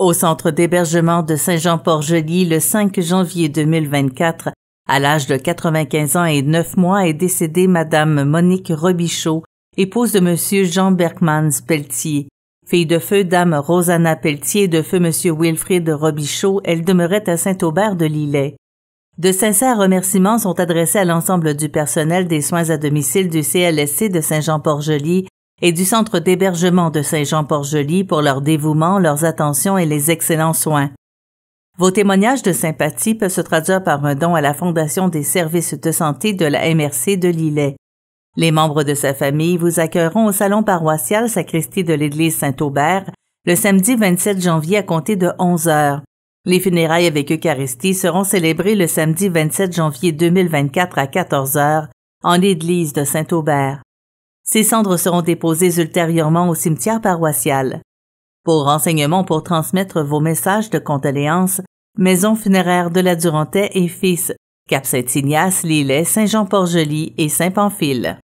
Au centre d'hébergement de Saint-Jean-Port-Joli le 5 janvier 2024, à l'âge de 95 ans et 9 mois, est décédée Madame Monique Robichaud, épouse de Monsieur Jean Berkmans Pelletier. Fille de feu Dame Rosanna Pelletier et de feu Monsieur Wilfrid Robichaud, elle demeurait à Saint-Aubert de Lillet. De sincères remerciements sont adressés à l'ensemble du personnel des soins à domicile du CLSC de saint jean port et du centre d'hébergement de Saint-Jean-Port-Joli pour leur dévouement, leurs attentions et les excellents soins. Vos témoignages de sympathie peuvent se traduire par un don à la Fondation des services de santé de la MRC de Lillet. Les membres de sa famille vous accueilleront au salon paroissial sacristie de l'église Saint-Aubert le samedi 27 janvier à compter de 11 heures. Les funérailles avec Eucharistie seront célébrées le samedi 27 janvier 2024 à 14 heures en l'église de Saint-Aubert. Ces cendres seront déposées ultérieurement au cimetière paroissial. Pour renseignements pour transmettre vos messages de condoléances, Maison funéraire de la Durantais et Fils, Cap Saint-Ignace, Lillet, Saint-Jean-Port-Joli et Saint-Pamphile.